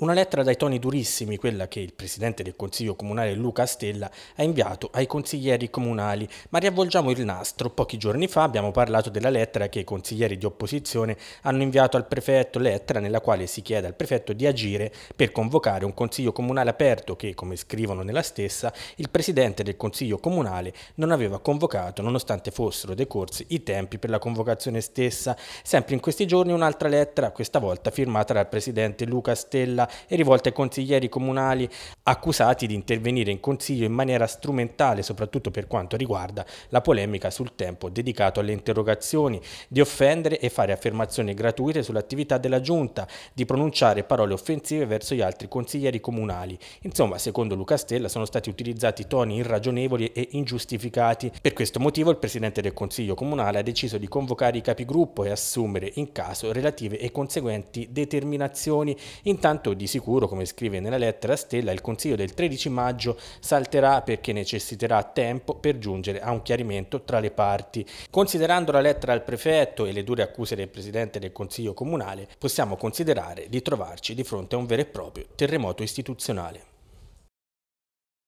Una lettera dai toni durissimi, quella che il presidente del Consiglio Comunale Luca Stella ha inviato ai consiglieri comunali, ma riavvolgiamo il nastro. Pochi giorni fa abbiamo parlato della lettera che i consiglieri di opposizione hanno inviato al prefetto, lettera nella quale si chiede al prefetto di agire per convocare un consiglio comunale aperto che, come scrivono nella stessa, il presidente del Consiglio Comunale non aveva convocato nonostante fossero decorsi i tempi per la convocazione stessa. Sempre in questi giorni un'altra lettera, questa volta firmata dal presidente Luca Stella e rivolte ai consiglieri comunali accusati di intervenire in consiglio in maniera strumentale, soprattutto per quanto riguarda la polemica sul tempo dedicato alle interrogazioni, di offendere e fare affermazioni gratuite sull'attività della giunta, di pronunciare parole offensive verso gli altri consiglieri comunali. Insomma, secondo Luca Stella sono stati utilizzati toni irragionevoli e ingiustificati. Per questo motivo il presidente del Consiglio comunale ha deciso di convocare i capigruppo e assumere in caso relative e conseguenti determinazioni. Intanto di sicuro, come scrive nella lettera Stella, il Consiglio del 13 maggio salterà perché necessiterà tempo per giungere a un chiarimento tra le parti. Considerando la lettera al prefetto e le dure accuse del Presidente del Consiglio Comunale, possiamo considerare di trovarci di fronte a un vero e proprio terremoto istituzionale.